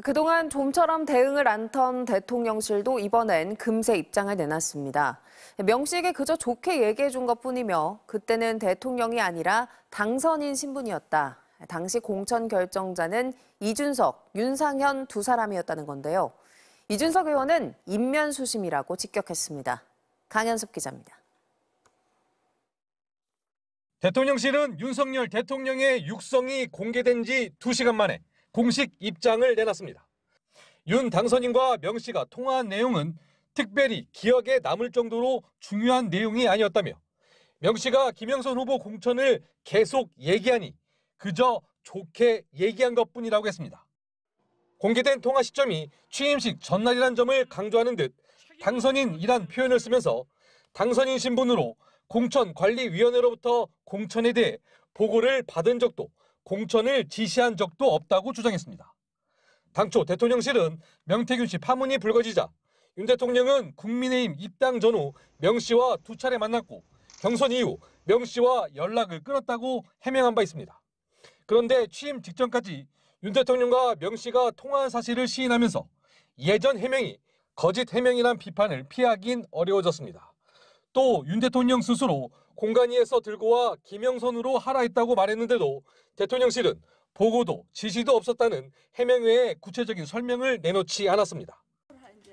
그동안 좀처럼 대응을 안 턴 대통령실도 이번엔 금세 입장을 내놨습니다. 명식에 게 그저 좋게 얘기해 준 것뿐이며 그때는 대통령이 아니라 당선인 신분이었다. 당시 공천 결정자는 이준석, 윤상현 두 사람이었다는 건데요. 이준석 의원은 인면수심이라고 직격했습니다. 강현섭 기자입니다. 대통령실은 윤석열 대통령의 육성이 공개된 지 2시간 만에 공식 입장을 내놨습니다. 윤 당선인과 명 씨가 통화한 내용은 특별히 기억에 남을 정도로 중요한 내용이 아니었다며 명 씨가 김영선 후보 공천을 계속 얘기하니 그저 좋게 얘기한 것 뿐이라고 했습니다. 공개된 통화 시점이 취임식 전날이란 점을 강조하는 듯 당선인이란 표현을 쓰면서 당선인 신분으로 공천관리위원회로부터 공천에 대해 보고를 받은 적도 공천을 지시한 적도 없다고 주장했습니다. 당초 대통령실은 명태균 씨 파문이 불거지자 윤 대통령은 국민의힘 입당 전후 명 씨와 두 차례 만났고 경선 이후 명 씨와 연락을 끊었다고 해명한 바 있습니다. 그런데 취임 직전까지 윤 대통령과 명 씨가 통화한 사실을 시인하면서 예전 해명이 거짓 해명이란 비판을 피하긴 어려워졌습니다. 또 윤 대통령 스스로 공간위에서 들고 와 김영선으로 하라했다고 말했는데도 대통령실은 보고도 지시도 없었다는 해명외에 구체적인 설명을 내놓지 않았습니다.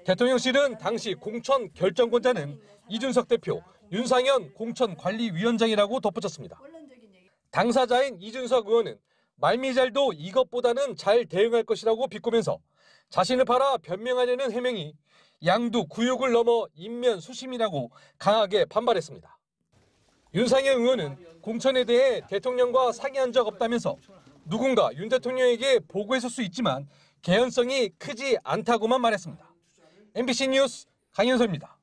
대통령실은 당시 공천 결정권자는 이준석 대표, 윤상현 공천관리위원장이라고 덧붙였습니다. 당사자인 이준석 의원은 말미잘도 이것보다는 잘 대응할 것이라고 비꼬면서 자신을 팔아 변명하려는 해명이 양두 구육을 넘어 인면 수심이라고 강하게 반발했습니다. 윤상현 의원은 공천에 대해 대통령과 상의한 적 없다면서 누군가 윤 대통령에게 보고했을 수 있지만 개연성이 크지 않다고만 말했습니다. MBC 뉴스 강현서입니다.